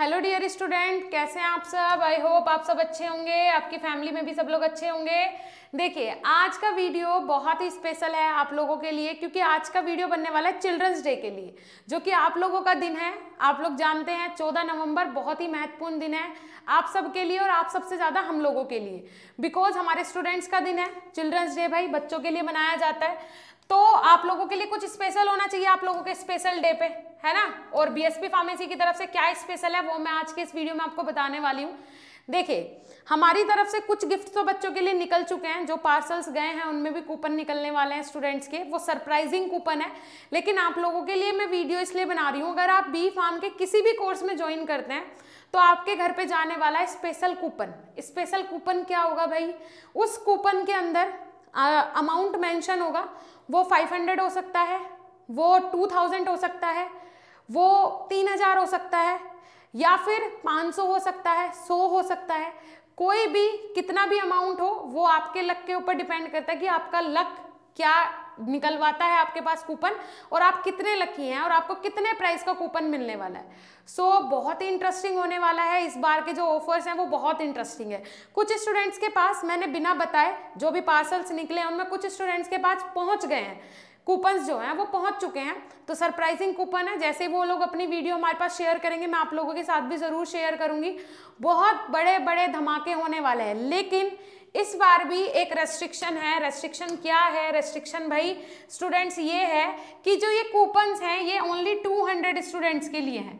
hello dear student कैसे हैं आप सब आई होप आप सब अच्छे होंगे आपकी फैमिली में भी सब लोग अच्छे होंगे देखिए आज का वीडियो बहुत ही स्पेशल है आप लोगों के लिए क्योंकि आज का वीडियो बनने वाला है चिल्ड्रंस डे के लिए जो कि आप लोगों का दिन है आप लोग जानते हैं चौदह नवंबर बहुत ही महत्वपूर्ण दिन है आप सब के लिए और आप सबसे ज़्यादा हम लोगों के लिए बिकॉज हमारे स्टूडेंट्स का दिन है चिल्ड्रंस डे भाई बच्चों के लिए मनाया जाता है तो आप लोगों के लिए कुछ स्पेशल होना चाहिए आप लोगों के स्पेशल डे पे है ना और बीएसपी फार्मेसी की तरफ से क्या स्पेशल है वो मैं आज के इस वीडियो में आपको बताने वाली हूँ देखिए हमारी तरफ से कुछ गिफ्ट तो बच्चों के लिए निकल चुके हैं जो पार्सल्स गए हैं उनमें भी कूपन निकलने वाले हैं स्टूडेंट्स के वो सरप्राइजिंग कूपन है लेकिन आप लोगों के लिए मैं वीडियो इसलिए बना रही हूँ अगर आप बी फार्म के किसी भी कोर्स में ज्वाइन करते हैं तो आपके घर पे जाने वाला है स्पेशल कूपन स्पेशल कूपन क्या होगा भाई उस कूपन के अंदर अमाउंट मेंशन होगा वो 500 हो सकता है वो 2000 हो सकता है वो 3000 हो सकता है या फिर 500 हो सकता है 100 हो सकता है कोई भी कितना भी अमाउंट हो वो आपके लक के ऊपर डिपेंड करता है कि आपका लक क्या निकलवाता है आपके पास कूपन और आप कितने लकी हैं और आपको कितने प्राइस का कूपन मिलने वाला है सो so, बहुत ही इंटरेस्टिंग होने वाला है इस बार के जो ऑफर्स हैं वो बहुत इंटरेस्टिंग है कुछ स्टूडेंट्स के पास मैंने बिना बताए जो भी पार्सल्स निकले उनमें कुछ स्टूडेंट्स के पास पहुँच गए हैं कूपन्स जो हैं वो पहुंच चुके हैं तो सरप्राइजिंग कूपन है जैसे वो लोग अपनी वीडियो हमारे पास शेयर करेंगे मैं आप लोगों के साथ भी ज़रूर शेयर करूंगी बहुत बड़े बड़े धमाके होने वाले हैं लेकिन इस बार भी एक रेस्ट्रिक्शन है रेस्ट्रिक्शन क्या है रेस्ट्रिक्शन भाई स्टूडेंट्स ये है कि जो ये कूपन्स हैं ये ओनली 200 स्टूडेंट्स के लिए हैं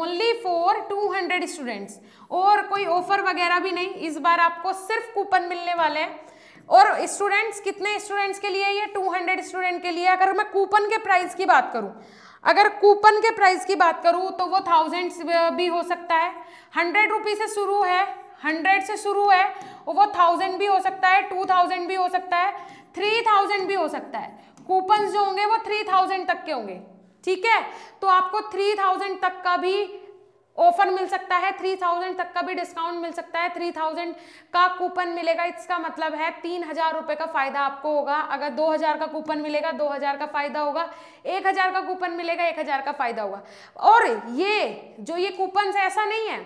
ओनली फॉर 200 स्टूडेंट्स और कोई ऑफर वगैरह भी नहीं इस बार आपको सिर्फ कूपन मिलने वाले हैं और स्टूडेंट्स कितने स्टूडेंट्स के लिए ये हंड्रेड स्टूडेंट के लिए अगर मैं कूपन के प्राइस की बात करूँ अगर कूपन के प्राइस की बात करूँ तो वो थाउजेंड्स भी हो सकता है हंड्रेड रुपीज़ से शुरू है हंड्रेड से शुरू है वो थाउजेंड भी हो सकता है टू थाउजेंड भी हो सकता है थ्री थाउजेंड भी हो सकता है कूपन जो होंगे वो थ्री थाउजेंड तक के होंगे ठीक है तो आपको थ्री थाउजेंड तक का भी ऑफर मिल सकता है थ्री थाउजेंड तक का भी डिस्काउंट मिल सकता है थ्री थाउजेंड का कूपन मिलेगा इसका मतलब है तीन हजार रुपये का फ़ायदा आपको होगा अगर दो हजार का कूपन मिलेगा दो हजार का फ़ायदा होगा एक हजार का कूपन मिलेगा एक हजार का फ़ायदा होगा और ये जो ये कूपन ऐसा नहीं है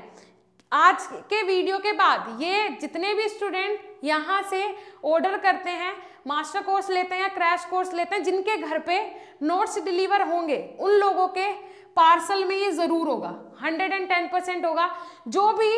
आज के वीडियो के बाद ये जितने भी स्टूडेंट यहाँ से ऑर्डर करते हैं मास्टर कोर्स लेते हैं या क्रैश कोर्स लेते हैं जिनके घर पे नोट्स डिलीवर होंगे उन लोगों के पार्सल में ये ज़रूर होगा 110 परसेंट होगा जो भी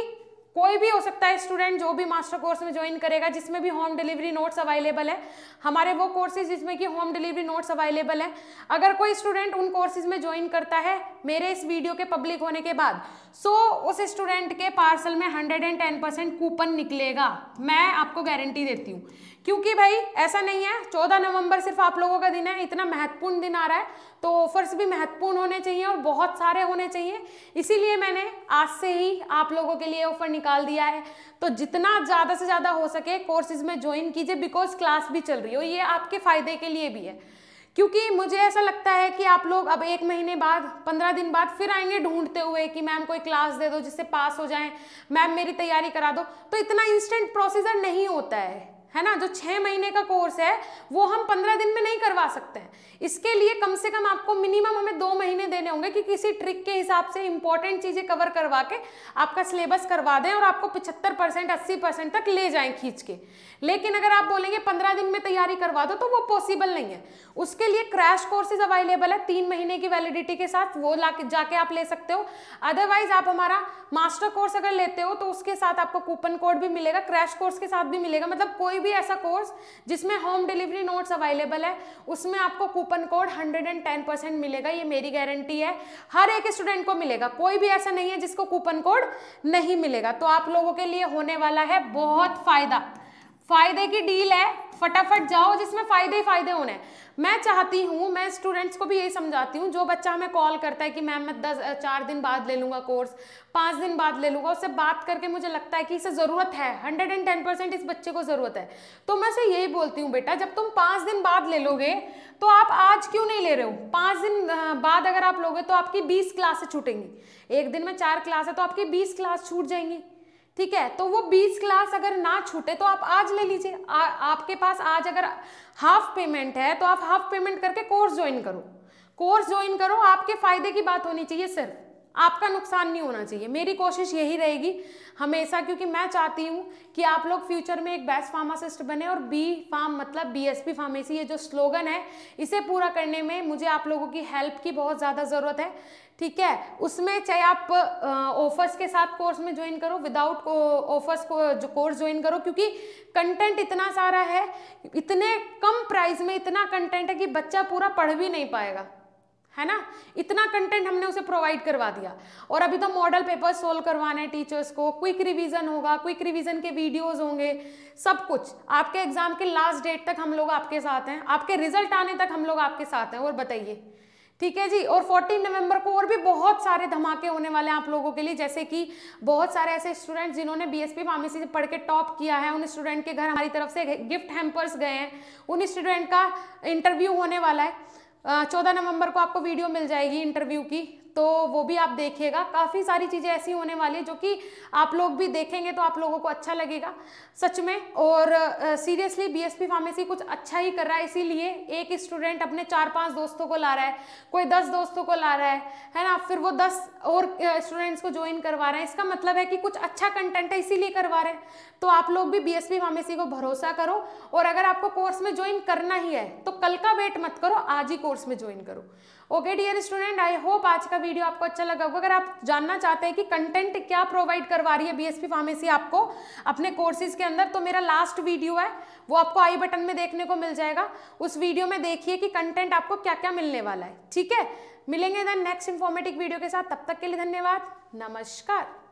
कोई भी हो सकता है स्टूडेंट जो भी मास्टर कोर्स में ज्वाइन करेगा जिसमें भी होम डिलीवरी नोट्स अवेलेबल है हमारे वो कोर्सेज जिसमें कि होम डिलीवरी नोट्स अवेलेबल है अगर कोई स्टूडेंट उन कोर्सेज में ज्वाइन करता है मेरे इस वीडियो के पब्लिक होने के बाद सो so, उस स्टूडेंट के पार्सल में hundred and ten percent coupon निकलेगा मैं आपको गारंटी देती हूँ क्योंकि भाई ऐसा नहीं है चौदह नवंबर सिर्फ आप लोगों का दिन है इतना महत्वपूर्ण दिन आ रहा है तो ऑफर्स भी महत्वपूर्ण होने चाहिए और बहुत सारे होने चाहिए इसीलिए मैंने आज से ही आप लोगों के लिए ऑफर निकाल दिया है तो जितना ज़्यादा से ज़्यादा हो सके कोर्सेज में ज्वाइन कीजिए बिकॉज क्लास भी चल रही हो ये आपके फ़ायदे के लिए भी है क्योंकि मुझे ऐसा लगता है कि आप लोग अब एक महीने बाद पंद्रह दिन बाद फिर आएंगे ढूंढते हुए कि मैम कोई क्लास दे दो जिससे पास हो जाएं मैम मेरी तैयारी करा दो तो इतना इंस्टेंट प्रोसीजर नहीं होता है है ना जो छः महीने का कोर्स है वो हम पंद्रह दिन में नहीं करवा सकते हैं इसके लिए कम से कम आपको मिनिमम हमें दो महीने देने होंगे कि किसी ट्रिक के हिसाब से इंपॉर्टेंट चीज़ें कवर करवा के आपका सिलेबस करवा दें और आपको पिछहत्तर परसेंट अस्सी परसेंट तक ले जाएं खींच के लेकिन अगर आप बोलेंगे पंद्रह दिन में तैयारी करवा दो तो वो पॉसिबल नहीं है उसके लिए क्रैश कोर्सेज अवेलेबल है तीन महीने की वैलिडिटी के साथ वो ला जाके आप ले सकते हो अदरवाइज आप हमारा मास्टर कोर्स अगर लेते हो तो उसके साथ आपको कूपन कोड भी मिलेगा क्रैश कोर्स के साथ भी मिलेगा मतलब कोई भी ऐसा कोर्स जिसमें होम डिलीवरी नोट्स अवेलेबल है उसमें आपको कूपन कोड 110 परसेंट मिलेगा ये मेरी गारंटी है हर एक स्टूडेंट को मिलेगा कोई भी ऐसा नहीं है जिसको कूपन कोड नहीं मिलेगा तो आप लोगों के लिए होने वाला है बहुत फ़ायदा फायदे की डील है फटाफट जाओ जिसमें फ़ायदे ही फ़ायदे होने मैं चाहती हूँ मैं स्टूडेंट्स को भी यही समझाती हूँ जो बच्चा हमें कॉल करता है कि मैम मैं दस चार दिन बाद ले लूँगा कोर्स पाँच दिन बाद ले लूँगा उससे बात करके मुझे लगता है कि इसे ज़रूरत है हंड्रेड एंड टेन परसेंट इस बच्चे को ज़रूरत है तो मैं उसे यही बोलती हूँ बेटा जब तुम पाँच दिन बाद ले लोगे तो आप आज क्यों नहीं ले रहे हो पाँच दिन बाद अगर आप लोगे तो आपकी बीस क्लासें छूटेंगी एक दिन में चार क्लास है तो आपकी बीस क्लास छूट जाएंगी ठीक है तो वो बीस क्लास अगर ना छूटे तो आप आज ले लीजिए आपके पास आज अगर हाफ पेमेंट है तो आप हाफ पेमेंट करके कोर्स ज्वाइन करो कोर्स ज्वाइन करो आपके फायदे की बात होनी चाहिए सिर्फ आपका नुकसान नहीं होना चाहिए मेरी कोशिश यही रहेगी हमेशा क्योंकि मैं चाहती हूँ कि आप लोग फ्यूचर में एक बेस्ट फार्मासिस्ट बने और बी फार्म मतलब बीएसपी फार्मेसी ये जो स्लोगन है इसे पूरा करने में मुझे आप लोगों की हेल्प की बहुत ज़्यादा ज़रूरत है ठीक है उसमें चाहे आप ऑफर्स के साथ कोर्स में ज्वाइन करो विदाउट ऑफर्स को जो कोर्स ज्वाइन करो क्योंकि कंटेंट इतना सारा है इतने कम प्राइस में इतना कंटेंट है कि बच्चा पूरा पढ़ भी नहीं पाएगा है ना इतना कंटेंट हमने उसे प्रोवाइड करवा दिया और अभी तो मॉडल पेपर सोल्व करवाने हैं टीचर्स को क्विक रिवीजन होगा क्विक रिवीजन के वीडियोस होंगे सब कुछ आपके एग्जाम के लास्ट डेट तक हम लोग आपके साथ हैं आपके रिजल्ट आने तक हम लोग आपके साथ हैं और बताइए ठीक है जी और 14 नवंबर को और भी बहुत सारे धमाके होने वाले हैं आप लोगों के लिए जैसे कि बहुत सारे ऐसे स्टूडेंट जिन्होंने बीएसपी फार्मेसी से पढ़ के टॉप किया है उन स्टूडेंट के घर हमारी तरफ से गिफ्ट हैम्पर्स गए हैं उन स्टूडेंट का इंटरव्यू होने वाला है चौदह नवंबर को आपको वीडियो मिल जाएगी इंटरव्यू की तो वो भी आप देखिएगा काफ़ी सारी चीज़ें ऐसी होने वाली है जो कि आप लोग भी देखेंगे तो आप लोगों को अच्छा लगेगा सच में और सीरियसली बीएसपी फार्मेसी कुछ अच्छा ही कर रहा है इसीलिए एक स्टूडेंट अपने चार पांच दोस्तों को ला रहा है कोई दस दोस्तों को ला रहा है है ना फिर वो दस और स्टूडेंट्स को ज्वाइन करवा रहे हैं इसका मतलब है कि कुछ अच्छा कंटेंट है इसीलिए करवा रहे हैं तो आप लोग भी बीएसपी फार्मेसी को भरोसा करो और अगर आपको कोर्स में ज्वाइन करना ही है तो कल का वेट मत करो आज ही कोर्स में ज्वाइन करो okay dear student I hope आज का वीडियो आपको अच्छा लगा होगा अगर आप जानना चाहते हैं कि कंटेंट क्या प्रोवाइड करवा रही है बीएसपी फार्मेसी आपको अपने कोर्सेज के अंदर तो मेरा लास्ट वीडियो है वो आपको आई बटन में देखने को मिल जाएगा उस वीडियो में देखिए कि कंटेंट आपको क्या क्या मिलने वाला है ठीक है मिलेंगे देन नेक्स्ट इन्फॉर्मेटिव वीडियो के साथ तब तक के लिए धन्यवाद नमस्कार